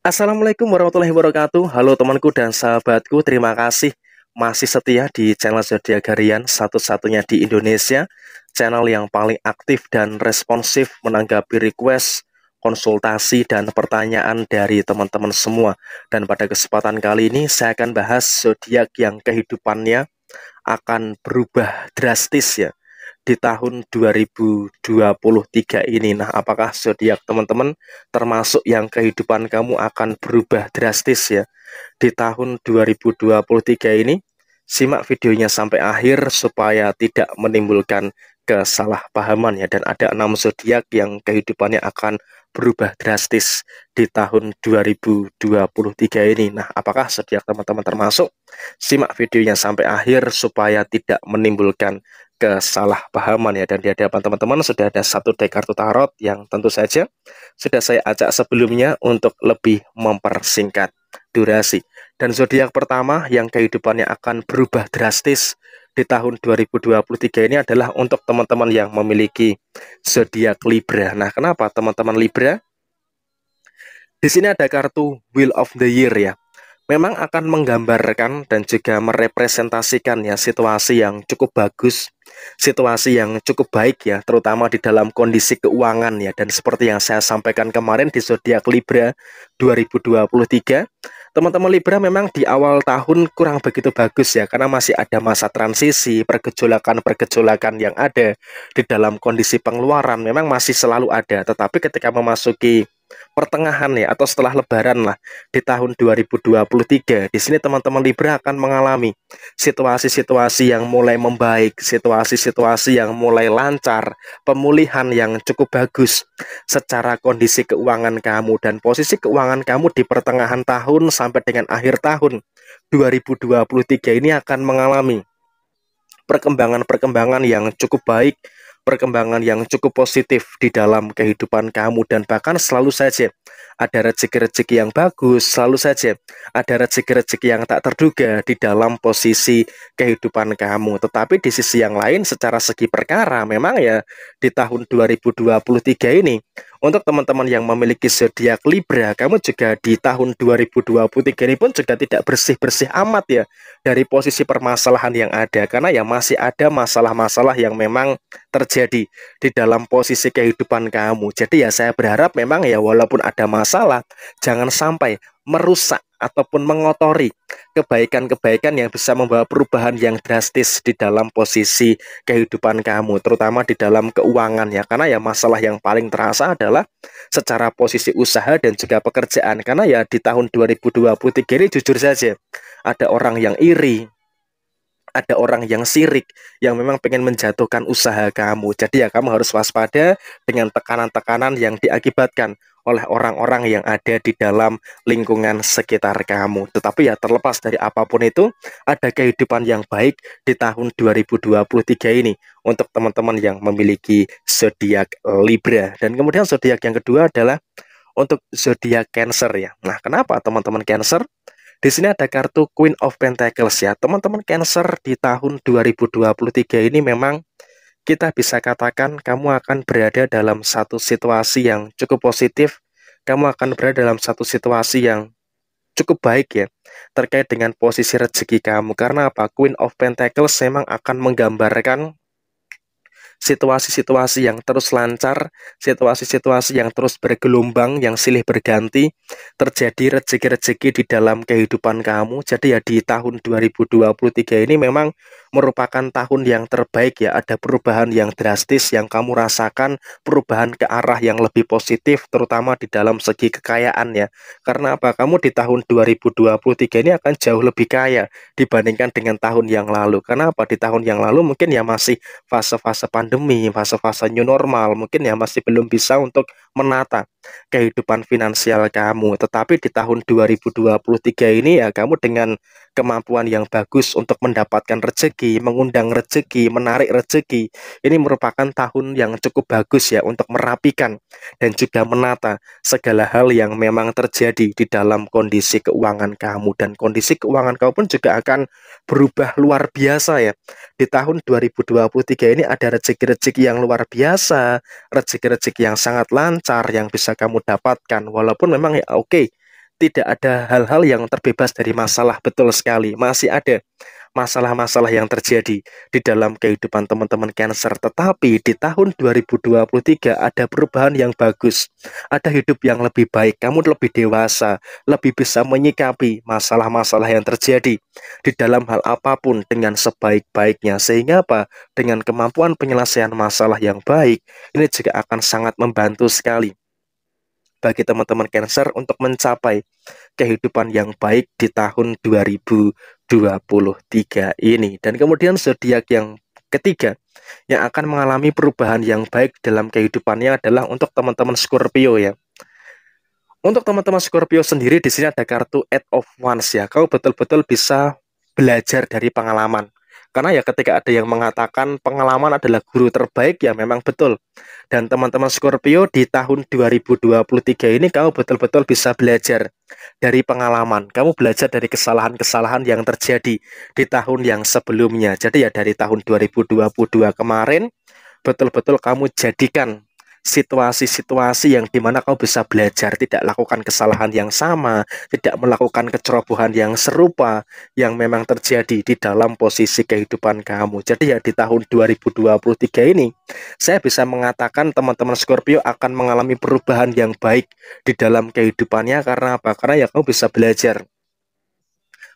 Assalamualaikum warahmatullahi wabarakatuh. Halo temanku dan sahabatku, terima kasih masih setia di channel Zodiac Harian satu-satunya di Indonesia, channel yang paling aktif dan responsif menanggapi request, konsultasi dan pertanyaan dari teman-teman semua. Dan pada kesempatan kali ini saya akan bahas zodiak yang kehidupannya akan berubah drastis ya di tahun 2023 ini. Nah, apakah zodiak teman-teman termasuk yang kehidupan kamu akan berubah drastis ya di tahun 2023 ini? Simak videonya sampai akhir supaya tidak menimbulkan kesalahpahaman ya dan ada enam zodiak yang kehidupannya akan berubah drastis di tahun 2023 ini. Nah, apakah zodiak teman-teman termasuk? Simak videonya sampai akhir supaya tidak menimbulkan kesalahpahaman ya dan di hadapan teman-teman sudah ada satu deck kartu tarot yang tentu saja sudah saya ajak sebelumnya untuk lebih mempersingkat durasi dan zodiak pertama yang kehidupannya akan berubah drastis di tahun 2023 ini adalah untuk teman-teman yang memiliki zodiak Libra. Nah, kenapa teman-teman Libra? Di sini ada kartu Wheel of the Year ya memang akan menggambarkan dan juga merepresentasikan ya situasi yang cukup bagus, situasi yang cukup baik ya, terutama di dalam kondisi keuangan ya dan seperti yang saya sampaikan kemarin di zodiak Libra 2023, teman-teman Libra memang di awal tahun kurang begitu bagus ya karena masih ada masa transisi, pergejolakan-pergejolakan yang ada di dalam kondisi pengeluaran memang masih selalu ada, tetapi ketika memasuki pertengahan ya atau setelah lebaran lah di tahun 2023. Di sini teman-teman Libra akan mengalami situasi-situasi yang mulai membaik, situasi-situasi yang mulai lancar, pemulihan yang cukup bagus secara kondisi keuangan kamu dan posisi keuangan kamu di pertengahan tahun sampai dengan akhir tahun 2023 ini akan mengalami perkembangan-perkembangan yang cukup baik perkembangan yang cukup positif di dalam kehidupan kamu dan bahkan selalu saja ada rezeki-rezeki yang bagus, selalu saja ada rezeki-rezeki yang tak terduga di dalam posisi kehidupan kamu. Tetapi di sisi yang lain secara segi perkara memang ya di tahun 2023 ini untuk teman-teman yang memiliki zodiak Libra, kamu juga di tahun 2023 ini pun juga tidak bersih-bersih amat ya dari posisi permasalahan yang ada karena ya masih ada masalah-masalah yang memang terjadi di dalam posisi kehidupan kamu. Jadi ya saya berharap memang ya walaupun ada masalah jangan sampai merusak ataupun mengotori kebaikan-kebaikan yang bisa membawa perubahan yang drastis di dalam posisi kehidupan kamu, terutama di dalam keuangan ya. Karena ya masalah yang paling terasa adalah secara posisi usaha dan juga pekerjaan. Karena ya di tahun 2023 ini jujur saja ada orang yang iri, ada orang yang sirik yang memang pengen menjatuhkan usaha kamu. Jadi ya kamu harus waspada dengan tekanan-tekanan yang diakibatkan oleh orang-orang yang ada di dalam lingkungan sekitar kamu. Tetapi ya terlepas dari apapun itu, ada kehidupan yang baik di tahun 2023 ini untuk teman-teman yang memiliki zodiak Libra. Dan kemudian zodiak yang kedua adalah untuk zodiak Cancer ya. Nah, kenapa teman-teman Cancer? Di sini ada kartu Queen of Pentacles ya. Teman-teman Cancer di tahun 2023 ini memang kita bisa katakan kamu akan berada dalam satu situasi yang cukup positif, kamu akan berada dalam satu situasi yang cukup baik ya terkait dengan posisi rezeki kamu karena apa Queen of Pentacles memang akan menggambarkan situasi-situasi yang terus lancar, situasi-situasi yang terus bergelombang, yang silih berganti, terjadi rezeki-rezeki di dalam kehidupan kamu. Jadi ya di tahun 2023 ini memang merupakan tahun yang terbaik ya, ada perubahan yang drastis yang kamu rasakan, perubahan ke arah yang lebih positif terutama di dalam segi kekayaan ya. Karena apa? Kamu di tahun 2023 ini akan jauh lebih kaya dibandingkan dengan tahun yang lalu. Karena apa? Di tahun yang lalu mungkin ya masih fase-fase pandemi pandemi, fase-fase new normal, mungkin ya masih belum bisa untuk menata kehidupan finansial kamu. Tetapi di tahun 2023 ini ya kamu dengan kemampuan yang bagus untuk mendapatkan rezeki, mengundang rezeki, menarik rezeki. Ini merupakan tahun yang cukup bagus ya untuk merapikan dan juga menata segala hal yang memang terjadi di dalam kondisi keuangan kamu dan kondisi keuangan kamu pun juga akan berubah luar biasa ya. Di tahun 2023 ini ada rezeki-rezeki yang luar biasa, rezeki-rezeki yang sangat lancar lancar yang bisa kamu dapatkan walaupun memang ya oke okay, tidak ada hal-hal yang terbebas dari masalah betul sekali masih ada masalah-masalah yang terjadi di dalam kehidupan teman-teman Cancer. Tetapi di tahun 2023 ada perubahan yang bagus, ada hidup yang lebih baik, kamu lebih dewasa, lebih bisa menyikapi masalah-masalah yang terjadi di dalam hal apapun dengan sebaik-baiknya. Sehingga apa? Dengan kemampuan penyelesaian masalah yang baik, ini juga akan sangat membantu sekali bagi teman-teman Cancer untuk mencapai kehidupan yang baik di tahun 2000 2023 ini. Dan kemudian zodiak yang ketiga yang akan mengalami perubahan yang baik dalam kehidupannya adalah untuk teman-teman Scorpio ya. Untuk teman-teman Scorpio sendiri di sini ada kartu Eight of Wands ya. Kau betul-betul bisa belajar dari pengalaman. Karena ya ketika ada yang mengatakan pengalaman adalah guru terbaik ya memang betul. Dan teman-teman Scorpio di tahun 2023 ini kamu betul-betul bisa belajar dari pengalaman. Kamu belajar dari kesalahan-kesalahan yang terjadi di tahun yang sebelumnya. Jadi ya dari tahun 2022 kemarin betul-betul kamu jadikan situasi-situasi yang dimana kau bisa belajar tidak lakukan kesalahan yang sama, tidak melakukan kecerobohan yang serupa yang memang terjadi di dalam posisi kehidupan kamu. Jadi ya di tahun 2023 ini saya bisa mengatakan teman-teman Scorpio akan mengalami perubahan yang baik di dalam kehidupannya karena apa? Karena ya kau bisa belajar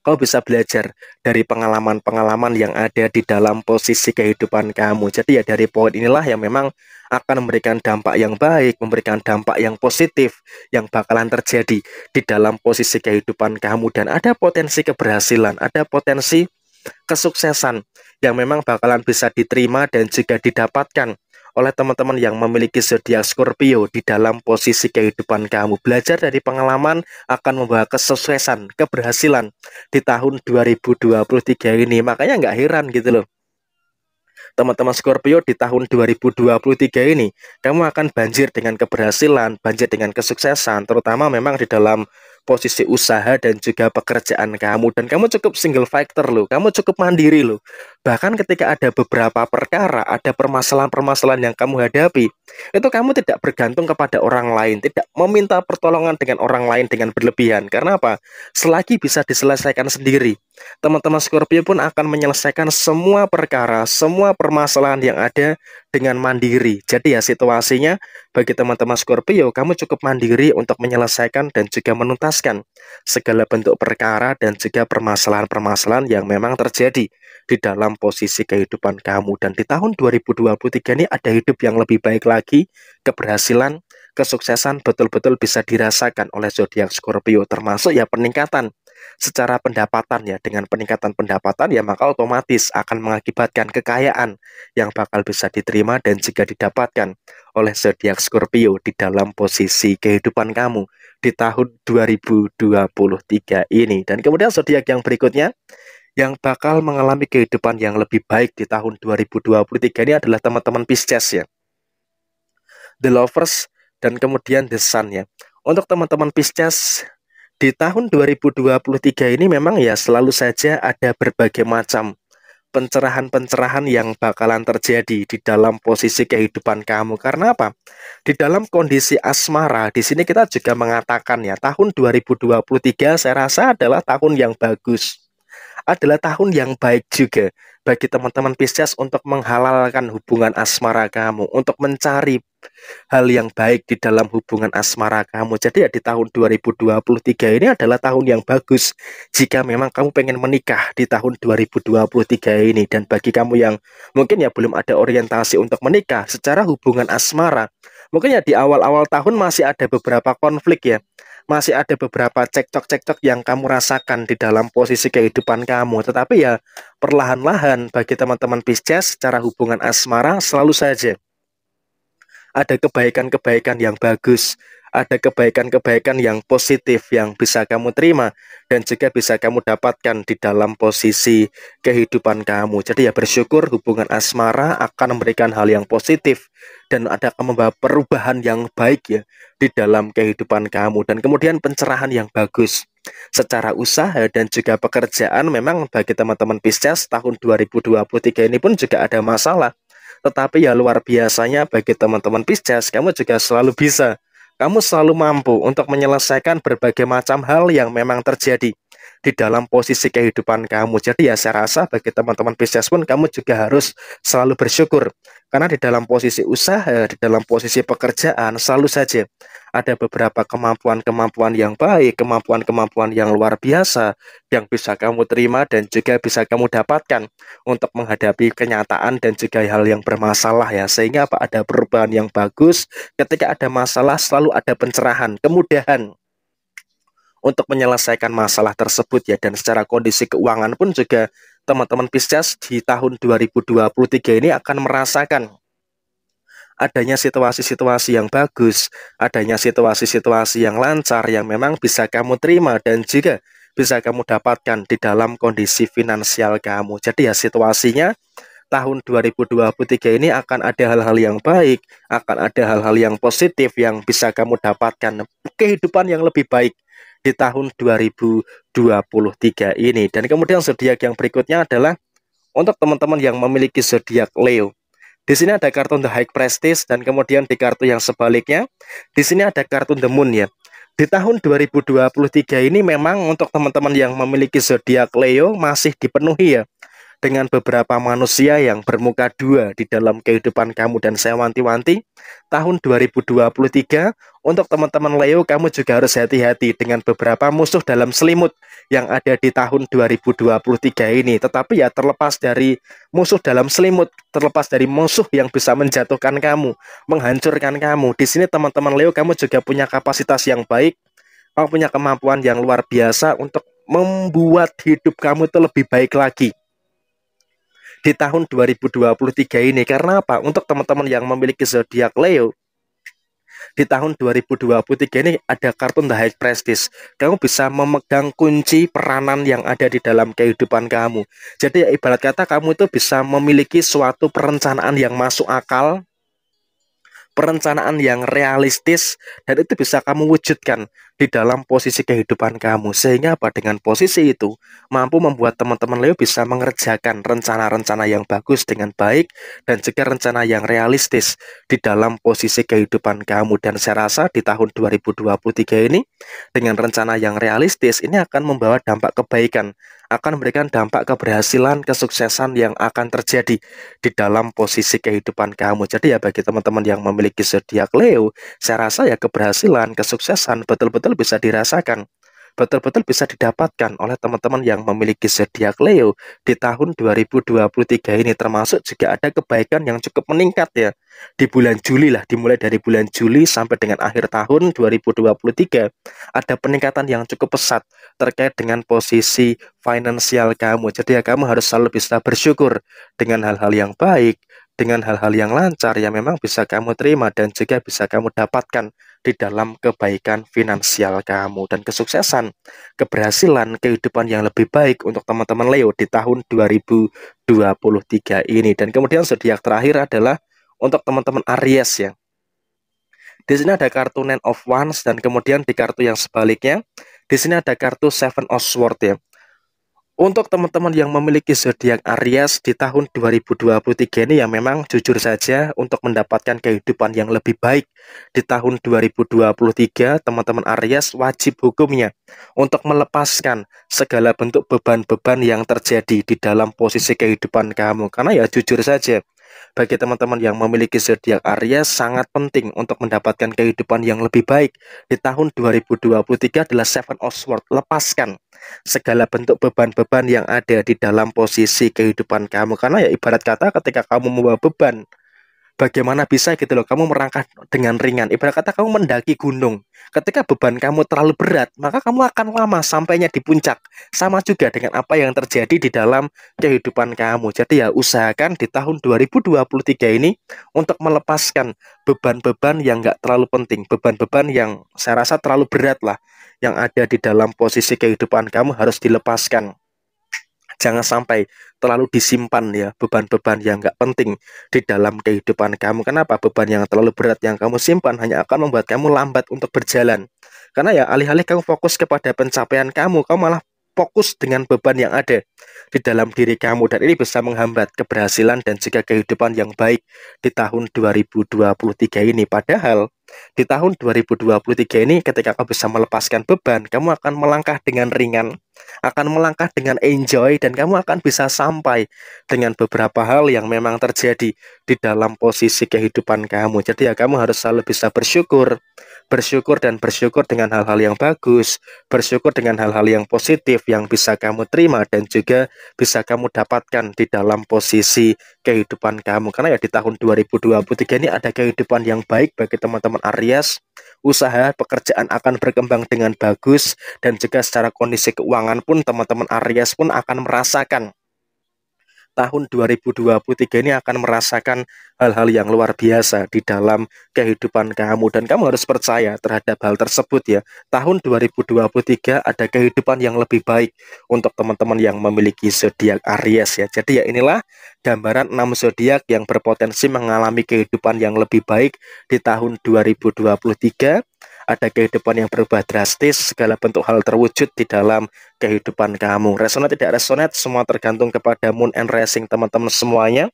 kau bisa belajar dari pengalaman-pengalaman yang ada di dalam posisi kehidupan kamu. Jadi ya dari poin inilah yang memang akan memberikan dampak yang baik, memberikan dampak yang positif yang bakalan terjadi di dalam posisi kehidupan kamu dan ada potensi keberhasilan, ada potensi kesuksesan yang memang bakalan bisa diterima dan juga didapatkan oleh teman-teman yang memiliki zodiak Scorpio di dalam posisi kehidupan kamu. Belajar dari pengalaman akan membawa kesuksesan, keberhasilan di tahun 2023 ini. Makanya nggak heran gitu loh teman-teman Scorpio di tahun 2023 ini, kamu akan banjir dengan keberhasilan, banjir dengan kesuksesan, terutama memang di dalam posisi usaha dan juga pekerjaan kamu dan kamu cukup single factor loh kamu cukup mandiri loh bahkan ketika ada beberapa perkara ada permasalahan-permasalahan yang kamu hadapi itu kamu tidak bergantung kepada orang lain tidak meminta pertolongan dengan orang lain dengan berlebihan karena apa selagi bisa diselesaikan sendiri teman-teman Scorpio pun akan menyelesaikan semua perkara semua permasalahan yang ada dengan mandiri. Jadi ya situasinya bagi teman-teman Scorpio, kamu cukup mandiri untuk menyelesaikan dan juga menuntaskan segala bentuk perkara dan juga permasalahan-permasalahan yang memang terjadi di dalam posisi kehidupan kamu. Dan di tahun 2023 ini ada hidup yang lebih baik lagi, keberhasilan, kesuksesan betul-betul bisa dirasakan oleh zodiak Scorpio termasuk ya peningkatan secara pendapatan ya dengan peningkatan pendapatan ya maka otomatis akan mengakibatkan kekayaan yang bakal bisa diterima dan juga didapatkan oleh zodiak Scorpio di dalam posisi kehidupan kamu di tahun 2023 ini dan kemudian zodiak yang berikutnya yang bakal mengalami kehidupan yang lebih baik di tahun 2023 ini adalah teman-teman Pisces ya The Lovers dan kemudian The Sun ya untuk teman-teman Pisces di tahun 2023 ini memang ya selalu saja ada berbagai macam pencerahan-pencerahan yang bakalan terjadi di dalam posisi kehidupan kamu. Karena apa? Di dalam kondisi asmara, di sini kita juga mengatakan ya, tahun 2023 saya rasa adalah tahun yang bagus adalah tahun yang baik juga bagi teman-teman Pisces untuk menghalalkan hubungan asmara kamu, untuk mencari hal yang baik di dalam hubungan asmara kamu. Jadi ya di tahun 2023 ini adalah tahun yang bagus jika memang kamu pengen menikah di tahun 2023 ini dan bagi kamu yang mungkin ya belum ada orientasi untuk menikah secara hubungan asmara mungkin ya di awal-awal tahun masih ada beberapa konflik ya masih ada beberapa cekcok-cekcok yang kamu rasakan di dalam posisi kehidupan kamu. Tetapi ya perlahan-lahan bagi teman-teman Pisces secara hubungan asmara selalu saja ada kebaikan-kebaikan yang bagus, ada kebaikan-kebaikan yang positif yang bisa kamu terima dan juga bisa kamu dapatkan di dalam posisi kehidupan kamu. Jadi ya bersyukur hubungan asmara akan memberikan hal yang positif dan ada membawa perubahan yang baik ya di dalam kehidupan kamu dan kemudian pencerahan yang bagus secara usaha dan juga pekerjaan memang bagi teman-teman Pisces tahun 2023 ini pun juga ada masalah tetapi ya luar biasanya bagi teman-teman Pisces kamu juga selalu bisa kamu selalu mampu untuk menyelesaikan berbagai macam hal yang memang terjadi di dalam posisi kehidupan kamu. Jadi ya saya rasa bagi teman-teman bisnis pun kamu juga harus selalu bersyukur. Karena di dalam posisi usaha, eh, di dalam posisi pekerjaan selalu saja ada beberapa kemampuan-kemampuan yang baik, kemampuan-kemampuan yang luar biasa yang bisa kamu terima dan juga bisa kamu dapatkan untuk menghadapi kenyataan dan juga hal yang bermasalah ya. Sehingga apa ada perubahan yang bagus, ketika ada masalah selalu ada pencerahan, kemudahan untuk menyelesaikan masalah tersebut ya dan secara kondisi keuangan pun juga teman-teman Pisces di tahun 2023 ini akan merasakan adanya situasi-situasi yang bagus, adanya situasi-situasi yang lancar yang memang bisa kamu terima dan juga bisa kamu dapatkan di dalam kondisi finansial kamu. Jadi ya situasinya tahun 2023 ini akan ada hal-hal yang baik, akan ada hal-hal yang positif yang bisa kamu dapatkan kehidupan yang lebih baik di tahun 2023 ini. Dan kemudian zodiak yang berikutnya adalah untuk teman-teman yang memiliki zodiak Leo. Di sini ada kartu The High Prestige dan kemudian di kartu yang sebaliknya, di sini ada kartu The Moon ya. Di tahun 2023 ini memang untuk teman-teman yang memiliki zodiak Leo masih dipenuhi ya dengan beberapa manusia yang bermuka dua di dalam kehidupan kamu dan saya wanti-wanti tahun 2023 untuk teman-teman Leo kamu juga harus hati-hati dengan beberapa musuh dalam selimut yang ada di tahun 2023 ini tetapi ya terlepas dari musuh dalam selimut terlepas dari musuh yang bisa menjatuhkan kamu menghancurkan kamu di sini teman-teman Leo kamu juga punya kapasitas yang baik kamu punya kemampuan yang luar biasa untuk membuat hidup kamu itu lebih baik lagi di tahun 2023 ini. Karena apa? Untuk teman-teman yang memiliki zodiak Leo, di tahun 2023 ini ada kartun The High Prestige. Kamu bisa memegang kunci peranan yang ada di dalam kehidupan kamu. Jadi ibarat kata kamu itu bisa memiliki suatu perencanaan yang masuk akal, perencanaan yang realistis dan itu bisa kamu wujudkan di dalam posisi kehidupan kamu. Sehingga apa? Dengan posisi itu mampu membuat teman-teman Leo bisa mengerjakan rencana-rencana yang bagus dengan baik dan juga rencana yang realistis di dalam posisi kehidupan kamu. Dan saya rasa di tahun 2023 ini dengan rencana yang realistis ini akan membawa dampak kebaikan, akan memberikan dampak keberhasilan, kesuksesan yang akan terjadi di dalam posisi kehidupan kamu. Jadi ya bagi teman-teman yang memiliki zodiak Leo, saya rasa ya keberhasilan, kesuksesan betul-betul betul-betul bisa dirasakan, betul-betul bisa didapatkan oleh teman-teman yang memiliki zodiak Leo di tahun 2023 ini termasuk juga ada kebaikan yang cukup meningkat ya di bulan Juli lah dimulai dari bulan Juli sampai dengan akhir tahun 2023 ada peningkatan yang cukup pesat terkait dengan posisi finansial kamu jadi ya kamu harus selalu bisa bersyukur dengan hal-hal yang baik dengan hal-hal yang lancar yang memang bisa kamu terima dan juga bisa kamu dapatkan di dalam kebaikan finansial kamu dan kesuksesan, keberhasilan, kehidupan yang lebih baik untuk teman-teman Leo di tahun 2023 ini. Dan kemudian zodiak terakhir adalah untuk teman-teman Aries ya. Di sini ada kartu Nine of Wands dan kemudian di kartu yang sebaliknya, di sini ada kartu Seven of Swords ya. Untuk teman-teman yang memiliki zodiak Aries di tahun 2023 ini ya memang jujur saja untuk mendapatkan kehidupan yang lebih baik di tahun 2023 teman-teman Aries wajib hukumnya untuk melepaskan segala bentuk beban-beban yang terjadi di dalam posisi kehidupan kamu karena ya jujur saja bagi teman-teman yang memiliki zodiak Aries sangat penting untuk mendapatkan kehidupan yang lebih baik di tahun 2023 adalah Seven of Swords. Lepaskan segala bentuk beban-beban yang ada di dalam posisi kehidupan kamu karena ya ibarat kata ketika kamu membawa beban bagaimana bisa gitu loh kamu merangkak dengan ringan ibarat kata kamu mendaki gunung ketika beban kamu terlalu berat maka kamu akan lama sampainya di puncak sama juga dengan apa yang terjadi di dalam kehidupan kamu jadi ya usahakan di tahun 2023 ini untuk melepaskan beban-beban yang nggak terlalu penting beban-beban yang saya rasa terlalu berat lah yang ada di dalam posisi kehidupan kamu harus dilepaskan jangan sampai terlalu disimpan ya beban-beban yang nggak penting di dalam kehidupan kamu. Kenapa beban yang terlalu berat yang kamu simpan hanya akan membuat kamu lambat untuk berjalan. Karena ya alih-alih kamu fokus kepada pencapaian kamu, kamu malah fokus dengan beban yang ada di dalam diri kamu dan ini bisa menghambat keberhasilan dan juga kehidupan yang baik di tahun 2023 ini. Padahal di tahun 2023 ini ketika kamu bisa melepaskan beban, kamu akan melangkah dengan ringan, akan melangkah dengan enjoy dan kamu akan bisa sampai dengan beberapa hal yang memang terjadi di dalam posisi kehidupan kamu. Jadi ya kamu harus selalu bisa bersyukur, bersyukur dan bersyukur dengan hal-hal yang bagus, bersyukur dengan hal-hal yang positif yang bisa kamu terima dan juga bisa kamu dapatkan di dalam posisi kehidupan kamu. Karena ya di tahun 2023 ini ada kehidupan yang baik bagi teman-teman Aries, usaha pekerjaan akan berkembang dengan bagus dan juga secara kondisi keuangan pun teman-teman Aries pun akan merasakan tahun 2023 ini akan merasakan hal-hal yang luar biasa di dalam kehidupan kamu dan kamu harus percaya terhadap hal tersebut ya. Tahun 2023 ada kehidupan yang lebih baik untuk teman-teman yang memiliki zodiak Aries ya. Jadi ya inilah gambaran 6 zodiak yang berpotensi mengalami kehidupan yang lebih baik di tahun 2023 ada kehidupan yang berubah drastis, segala bentuk hal terwujud di dalam kehidupan kamu. resonate tidak resonate semua tergantung kepada moon and rising teman-teman semuanya.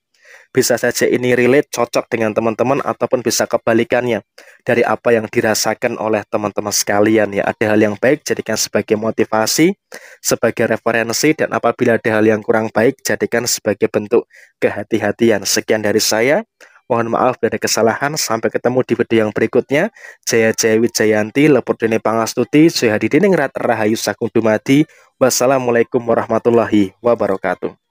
Bisa saja ini relate, cocok dengan teman-teman, ataupun bisa kebalikannya dari apa yang dirasakan oleh teman-teman sekalian. Ya, ada hal yang baik, jadikan sebagai motivasi, sebagai referensi, dan apabila ada hal yang kurang baik, jadikan sebagai bentuk kehati-hatian. Sekian dari saya. Mohon maaf dari kesalahan. Sampai ketemu di video yang berikutnya. Jaya Jaya Wijayanti, Lepur Dene Pangastuti, Suhadi Diningrat, Rahayu Sakung Dumadi. Wassalamualaikum warahmatullahi wabarakatuh.